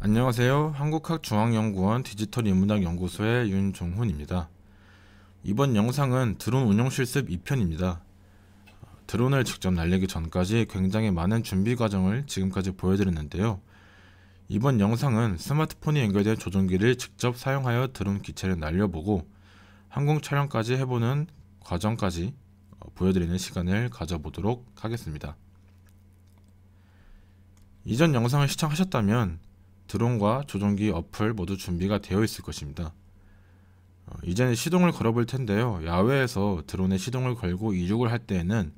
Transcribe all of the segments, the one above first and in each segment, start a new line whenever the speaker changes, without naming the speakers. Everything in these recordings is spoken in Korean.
안녕하세요. 한국학중앙연구원 디지털 인문학 연구소의 윤종훈입니다. 이번 영상은 드론 운용 실습 2편입니다. 드론을 직접 날리기 전까지 굉장히 많은 준비 과정을 지금까지 보여드렸는데요. 이번 영상은 스마트폰이 연결된 조종기를 직접 사용하여 드론 기체를 날려보고 항공 촬영까지 해보는 과정까지 보여드리는 시간을 가져보도록 하겠습니다. 이전 영상을 시청하셨다면 드론과 조종기 어플 모두 준비가 되어 있을 것입니다. 어, 이제는 시동을 걸어볼 텐데요. 야외에서 드론에 시동을 걸고 이륙을 할 때에는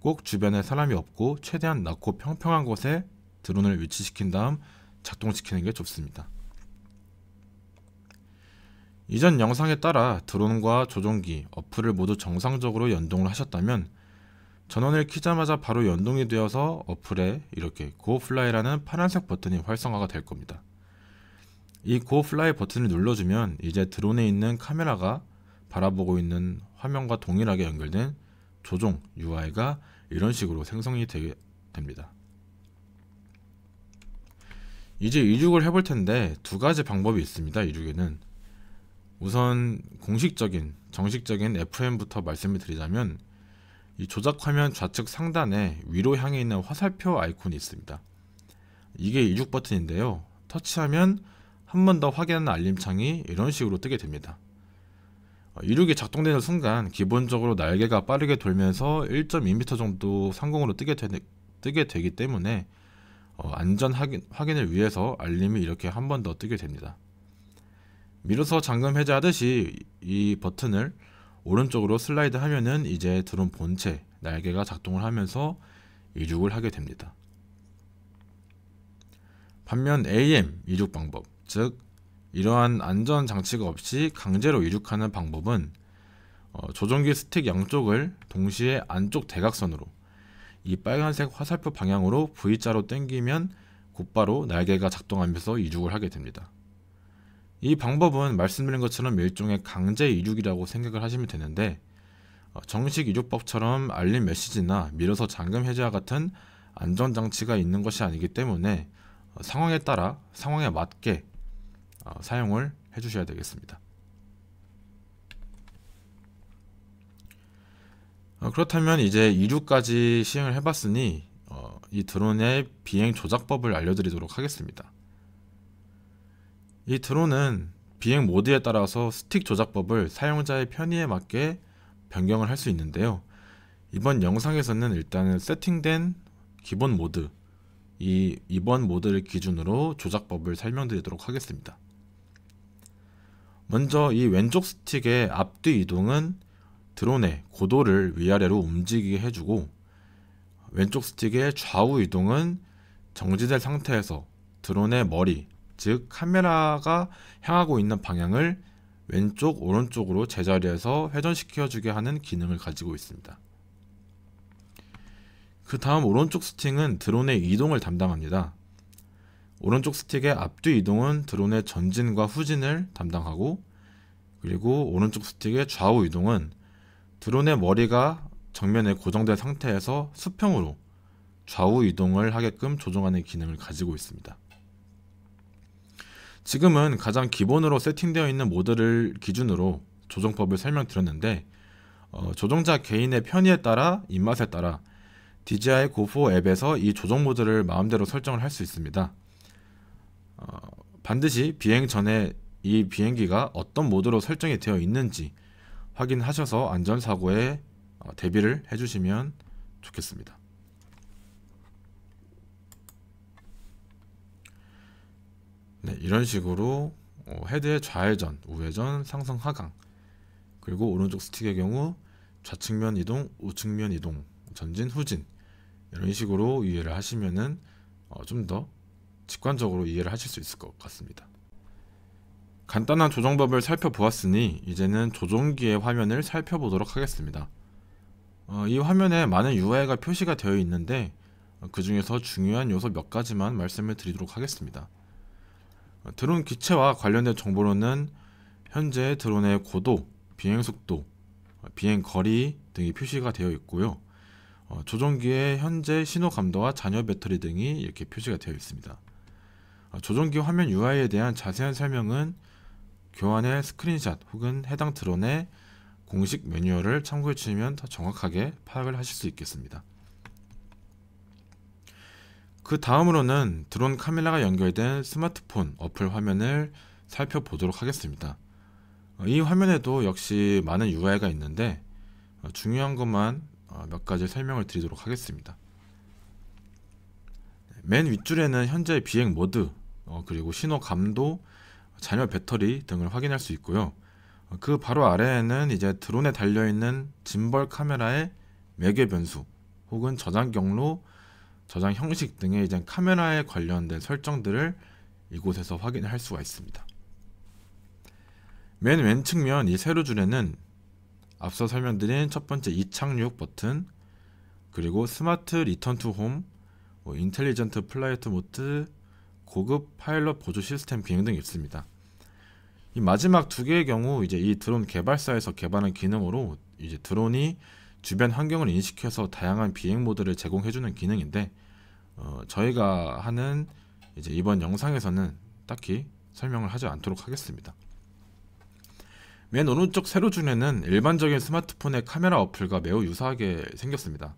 꼭 주변에 사람이 없고 최대한 낮고 평평한 곳에 드론을 위치시킨 다음 작동시키는 게 좋습니다. 이전 영상에 따라 드론과 조종기, 어플을 모두 정상적으로 연동을 하셨다면 전원을 키자마자 바로 연동이 되어서 어플에 이렇게 고플라이라는 파란색 버튼이 활성화가 될 겁니다. 이 고플라이 버튼을 눌러주면 이제 드론에 있는 카메라가 바라보고 있는 화면과 동일하게 연결된 조종 UI가 이런 식으로 생성이 되게 됩니다. 이제 이륙을 해볼 텐데 두 가지 방법이 있습니다. 이륙에는 우선 공식적인 정식적인 FM부터 말씀을 드리자면 이 조작 화면 좌측 상단에 위로 향해 있는 화살표 아이콘이 있습니다. 이게 이륙 버튼인데요. 터치하면 한 번 더 확인하는 알림창이 이런 식으로 뜨게 됩니다. 어, 이륙이 작동되는 순간 기본적으로 날개가 빠르게 돌면서 1.2m 정도 상공으로 뜨게, 되, 기 때문에 어, 안전 확인, 을 위해서 알림이 이렇게 한 번 더 뜨게 됩니다. 밀어서 잠금 해제하듯이 이 버튼을 오른쪽으로 슬라이드 하면은 이제 드론 본체 날개가 작동을 하면서 이륙을 하게 됩니다. 반면 AM 이륙 방법, 즉 이러한 안전 장치가 없이 강제로 이륙하는 방법은 어, 조종기 스틱 양쪽을 동시에 안쪽 대각선으로 이 빨간색 화살표 방향으로 V자로 당기면 곧바로 날개가 작동하면서 이륙을 하게 됩니다. 이 방법은 말씀드린 것처럼 일종의 강제 이륙이라고 생각을 하시면 되는데 어, 정식 이륙법처럼 알림 메시지나 밀어서 잠금 해제와 같은 안전장치가 있는 것이 아니기 때문에 어, 상황에 따라 상황에 맞게 어, 사용을 해주셔야 되겠습니다. 그렇다면 이제 이륙까지 시행을 해봤으니 이 드론의 비행 조작법을 알려드리도록 하겠습니다. 이 드론은 비행 모드에 따라서 스틱 조작법을 사용자의 편의에 맞게 변경을 할 수 있는데요. 이번 영상에서는 일단은 세팅된 기본 모드 이 이번 모드를 기준으로 조작법을 설명드리도록 하겠습니다. 먼저 이 왼쪽 스틱의 앞뒤 이동은 드론의 고도를 위아래로 움직이게 해주고 왼쪽 스틱의 좌우 이동은 정지된 상태에서 드론의 머리 즉 카메라가 향하고 있는 방향을 왼쪽 오른쪽으로 제자리에서 회전시켜 주게 하는 기능을 가지고 있습니다. 그 다음 오른쪽 스틱은 드론의 이동을 담당합니다. 오른쪽 스틱의 앞뒤 이동은 드론의 전진과 후진을 담당하고 그리고 오른쪽 스틱의 좌우 이동은 드론의 머리가 정면에 고정된 상태에서 수평으로 좌우 이동을 하게끔 조정하는 기능을 가지고 있습니다. 지금은 가장 기본으로 세팅되어 있는 모드를 기준으로 조정법을 설명드렸는데 어, 조정자 개인의 편의에 따라 입맛에 따라 DJI g o p 앱에서 이 조정 모드를 마음대로 설정을 할 수 있습니다. 어, 반드시 비행 전에 이 비행기가 어떤 모드로 설정이 되어 있는지 확인하셔서 안전사고에 어, 대비를 해주시면 좋겠습니다. 네, 이런 식으로 어, 헤드의 좌회전, 우회전, 상승, 하강 그리고 오른쪽 스틱의 경우 좌측면 이동, 우측면 이동, 전진, 후진 이런 식으로 이해를 하시면은 어, 좀 더 직관적으로 이해를 하실 수 있을 것 같습니다. 간단한 조정법을 살펴보았으니 이제는 조종기의 화면을 살펴보도록 하겠습니다. 어, 이 화면에 많은 UI가 표시가 되어 있는데 어, 그 중에서 중요한 요소 몇 가지만 말씀을 드리도록 하겠습니다. 어, 드론 기체와 관련된 정보로는 현재 드론의 고도, 비행 속도, 어, 비행 거리 등이 표시가 되어 있고요. 어, 조종기의 현재 신호 감도와 잔여 배터리 등이 이렇게 표시가 되어 있습니다. 조종기 화면 UI에 대한 자세한 설명은 교환의 스크린샷 혹은 해당 드론의 공식 매뉴얼을 참고해 주시면 더 정확하게 파악을 하실 수 있겠습니다. 그 다음으로는 드론 카메라가 연결된 스마트폰 어플 화면을 살펴보도록 하겠습니다. 어, 이 화면에도 역시 많은 UI가 있는데 어, 중요한 것만 어, 몇 가지 설명을 드리도록 하겠습니다. 네, 맨 윗줄에는 현재 비행 모드, 그리고 신호 감도, 잔여 배터리 등을 확인할 수 있고요. 그 바로 아래에는 이제 드론에 달려있는 짐벌 카메라의 매개 변수 혹은 저장 경로 저장 형식 등의 이제 카메라에 관련된 설정들을 이곳에서 확인할 수가 있습니다. 맨 왼측면 이 세로 줄에는 앞서 설명드린 첫 번째 이착륙 버튼 그리고 스마트 리턴 투 홈, 뭐 인텔리전트 플라이트 모드, 고급 파일럿 보조 시스템 기능 등이 있습니다. 이 마지막 두 개의 경우 이제 이 드론 개발사에서 개발한 기능으로 이제 드론이 주변 환경을 인식해서 다양한 비행 모드를 제공해주는 기능인데 어, 저희가 하는 이제 이번 영상에서는 딱히 설명을 하지 않도록 하겠습니다. 맨 오른쪽 세로 줄에는 일반적인 스마트폰의 카메라 어플과 매우 유사하게 생겼습니다.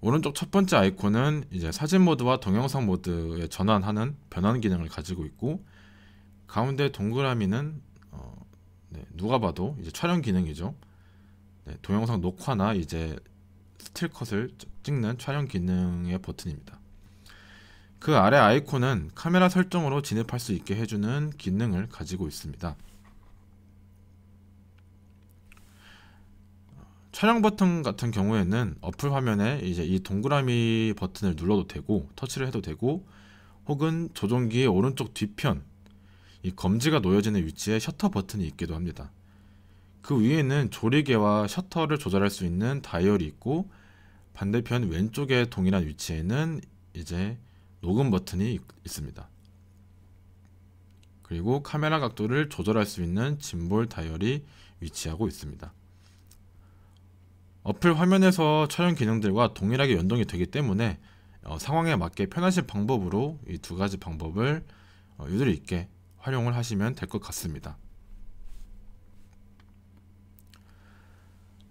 오른쪽 첫 번째 아이콘은 이제 사진 모드와 동영상 모드에 전환하는 변환 기능을 가지고 있고 가운데 동그라미는 어, 네, 누가 봐도 이제 촬영 기능이죠. 네, 동영상 녹화나 이제 스틸컷을 찍는 촬영 기능의 버튼입니다. 그 아래 아이콘은 카메라 설정으로 진입할 수 있게 해주는 기능을 가지고 있습니다. 촬영 버튼 같은 경우에는 어플 화면에 이제 이 동그라미 버튼을 눌러도 되고 터치를 해도 되고 혹은 조종기의 오른쪽 뒤편 이 검지가 놓여지는 위치에 셔터 버튼이 있기도 합니다. 그 위에는 조리개와 셔터를 조절할 수 있는 다이얼이 있고 반대편 왼쪽에 동일한 위치에는 이제 녹음 버튼이 있습니다. 그리고 카메라 각도를 조절할 수 있는 짐볼 다이얼이 위치하고 있습니다. 어플 화면에서 촬영 기능들과 동일하게 연동이 되기 때문에 어, 상황에 맞게 편하신 방법으로 이 두 가지 방법을 어, 유도리 있게 활용을 하시면 될 것 같습니다.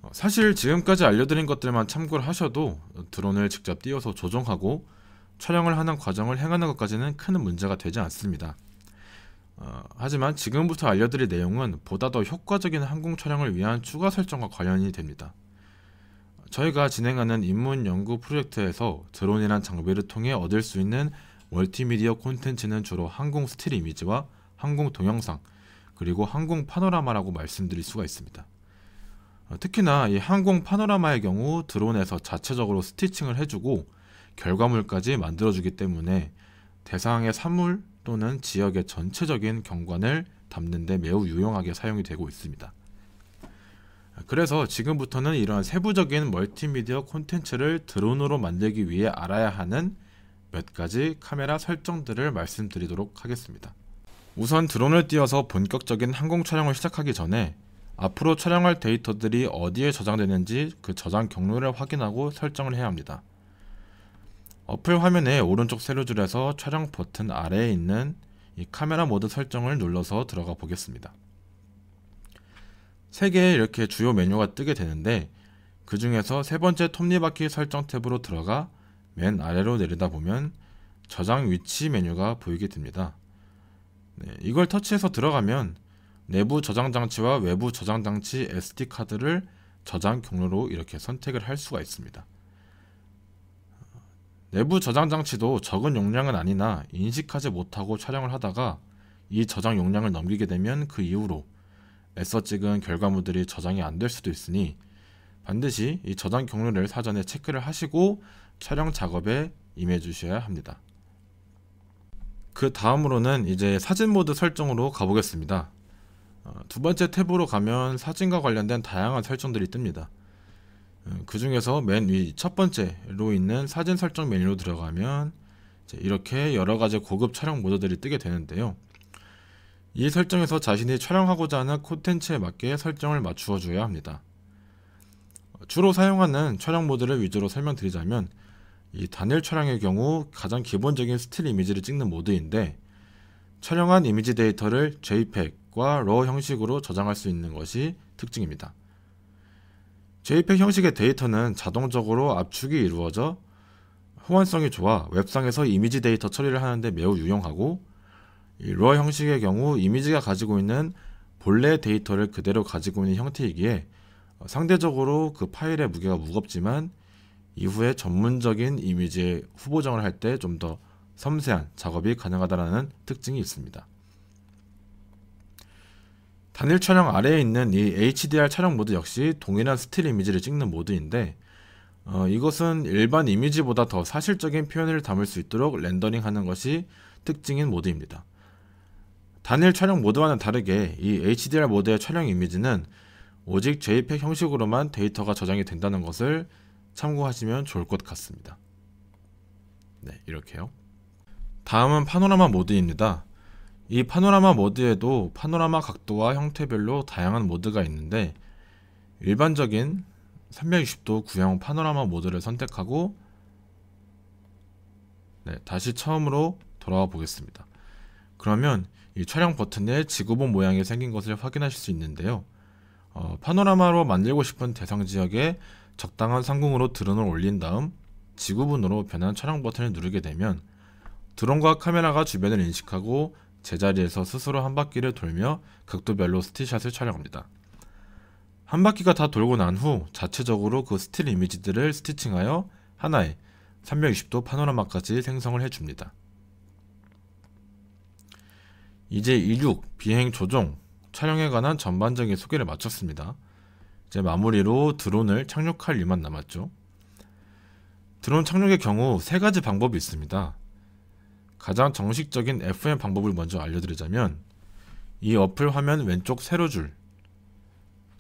어, 사실 지금까지 알려드린 것들만 참고를 하셔도 드론을 직접 띄워서 조정하고 촬영을 하는 과정을 행하는 것까지는 큰 문제가 되지 않습니다. 어, 하지만 지금부터 알려드릴 내용은 보다 더 효과적인 항공 촬영을 위한 추가 설정과 관련이 됩니다. 저희가 진행하는 인문 연구 프로젝트에서 드론이란 장비를 통해 얻을 수 있는 멀티미디어 콘텐츠는 주로 항공 스틸 이미지와 항공 동영상 그리고 항공 파노라마라고 말씀드릴 수가 있습니다. 어, 특히나 이 항공 파노라마의 경우 드론에서 자체적으로 스티칭을 해주고 결과물까지 만들어주기 때문에 대상의 산물 또는 지역의 전체적인 경관을 담는데 매우 유용하게 사용이 되고 있습니다. 그래서 지금부터는 이러한 세부적인 멀티미디어 콘텐츠를 드론으로 만들기 위해 알아야 하는 몇 가지 카메라 설정들을 말씀드리도록 하겠습니다. 우선 드론을 띄워서 본격적인 항공 촬영을 시작하기 전에 앞으로 촬영할 데이터들이 어디에 저장되는지 그 저장 경로를 확인하고 설정을 해야 합니다. 어플 화면의 오른쪽 세로줄에서 촬영 버튼 아래에 있는 이 카메라 모드 설정을 눌러서 들어가 보겠습니다. 3개의 이렇게 주요 메뉴가 뜨게 되는데 그 중에서 세 번째 톱니바퀴 설정 탭으로 들어가 맨 아래로 내리다 보면 저장 위치 메뉴가 보이게 됩니다. 네, 이걸 터치해서 들어가면 내부 저장 장치와 외부 저장 장치 SD 카드를 저장 경로로 이렇게 선택을 할 수가 있습니다. 내부 저장 장치도 적은 용량은 아니나 인식하지 못하고 촬영을 하다가 이 저장 용량을 넘기게 되면 그 이후로 애써 찍은 결과물들이 저장이 안 될 수도 있으니 반드시 이 저장 경로를 사전에 체크를 하시고 촬영 작업에 임해 주셔야 합니다. 그 다음으로는 이제 사진 모드 설정으로 가보겠습니다. 어, 두 번째 탭으로 가면 사진과 관련된 다양한 설정들이 뜹니다. 어, 그 중에서 맨 위 첫 번째로 있는 사진 설정 메뉴로 들어가면 이렇게 여러 가지 고급 촬영 모드들이 뜨게 되는데요. 이 설정에서 자신이 촬영하고자 하는 콘텐츠에 맞게 설정을 맞추어 줘야 합니다. 어, 주로 사용하는 촬영 모드를 위주로 설명드리자면 이 단일 촬영의 경우 가장 기본적인 스틸 이미지를 찍는 모드인데 촬영한 이미지 데이터를 JPEG, 형식과 r 형식으로 저장할 수 있는 것이 특징입니다. JPEG 형식의 데이터는 자동적으로 압축이 이루어져 호환성이 좋아 웹상에서 이미지 데이터 처리를 하는데 매우 유용하고 r 형식의 경우 이미지가 가지고 있는 본래 데이터를 그대로 가지고 있는 형태이기에 상대적으로 그 파일의 무게가 무겁지만 이후에 전문적인 이미지의 후보정을 할 때 좀 더 섬세한 작업이 가능하다는 특징이 있습니다. 단일 촬영 아래에 있는 이 HDR 촬영 모드 역시 동일한 스틸 이미지를 찍는 모드인데 어, 이것은 일반 이미지보다 더 사실적인 표현을 담을 수 있도록 렌더링하는 것이 특징인 모드입니다. 단일 촬영 모드와는 다르게 이 HDR 모드의 촬영 이미지는 오직 JPEG 형식으로만 데이터가 저장이 된다는 것을 참고하시면 좋을 것 같습니다. 네, 이렇게요. 다음은 파노라마 모드입니다. 이 파노라마 모드에도 파노라마 각도와 형태별로 다양한 모드가 있는데 일반적인 360도 구형 파노라마 모드를 선택하고 네, 다시 처음으로 돌아와 보겠습니다. 그러면 이 촬영 버튼에 지구본 모양이 생긴 것을 확인하실 수 있는데요. 어, 파노라마로 만들고 싶은 대상 지역에 적당한 상공으로 드론을 올린 다음 지구본으로 변환 촬영 버튼을 누르게 되면 드론과 카메라가 주변을 인식하고 제자리에서 스스로 한 바퀴를 돌며 극도별로스티샷을 촬영합니다. 한 바퀴가 다 돌고 난 후 자체적으로 그 스틸 이미지들을 스티칭하여 하나의 360도 파노라마까지 생성을 해줍니다. 이제 26 비행 조종 촬영에 관한 전반적인 소개를 마쳤습니다. 이제 마무리로 드론을 착륙할 일만 남았죠. 드론 착륙의 경우 세 가지 방법이 있습니다. 가장 정식적인 FM 방법을 먼저 알려드리자면 이 어플 화면 왼쪽 세로줄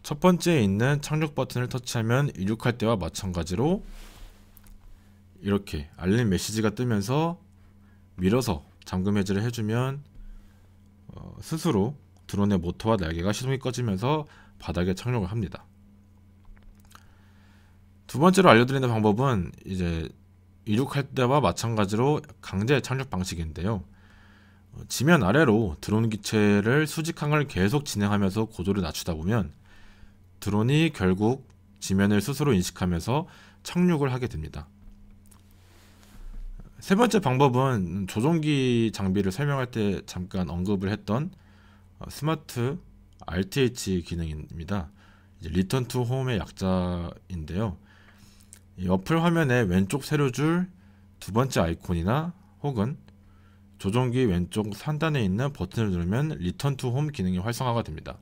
첫 번째에 있는 착륙 버튼을 터치하면 이륙할 때와 마찬가지로 이렇게 알림 메시지가 뜨면서 밀어서 잠금 해제를 해주면 어, 스스로 드론의 모터와 날개가 시동이 꺼지면서 바닥에 착륙을 합니다. 두 번째로 알려드리는 방법은 이제 이륙할 때와 마찬가지로 강제 착륙 방식인데요. 어, 지면 아래로 드론 기체를 수직항을 계속 진행하면서 고도를 낮추다 보면 드론이 결국 지면을 스스로 인식하면서 착륙을 하게 됩니다. 세 번째 방법은 조종기 장비를 설명할 때 잠깐 언급을 했던 어, 스마트 RTH 기능입니다. 리턴 투 홈의 약자인데요. 어플 화면의 왼쪽 세로줄 두 번째 아이콘이나 혹은 조종기 왼쪽 상단에 있는 버튼을 누르면 리턴 투 홈 기능이 활성화가 됩니다.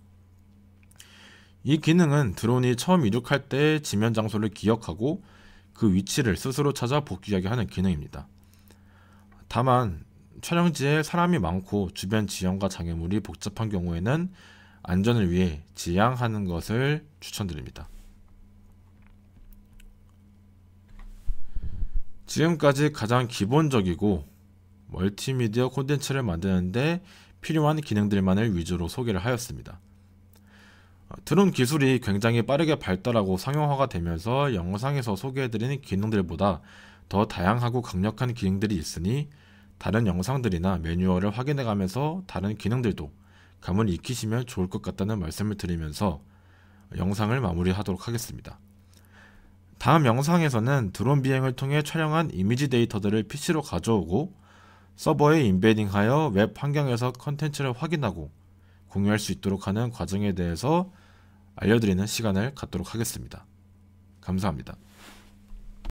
이 기능은 드론이 처음 이륙할 때 지면 장소를 기억하고 그 위치를 스스로 찾아 복귀하게 하는 기능입니다. 다만 촬영지에 사람이 많고 주변 지형과 장애물이 복잡한 경우에는 안전을 위해 지양하는 것을 추천드립니다. 지금까지 가장 기본적이고 멀티미디어 콘텐츠를 만드는데 필요한 기능들만을 위주로 소개를 하였습니다. 어, 드론 기술이 굉장히 빠르게 발달하고 상용화가 되면서 영상에서 소개해드리는 기능들보다 더 다양하고 강력한 기능들이 있으니 다른 영상들이나 매뉴얼을 확인해가면서 다른 기능들도 감을 익히시면 좋을 것 같다는 말씀을 드리면서 영상을 마무리하도록 하겠습니다. 다음 영상에서는 드론 비행을 통해 촬영한 이미지 데이터들을 PC로 가져오고 서버에 인베딩하여 웹 환경에서 컨텐츠를 확인하고 공유할 수 있도록 하는 과정에 대해서 알려드리는 시간을 갖도록 하겠습니다. 감사합니다.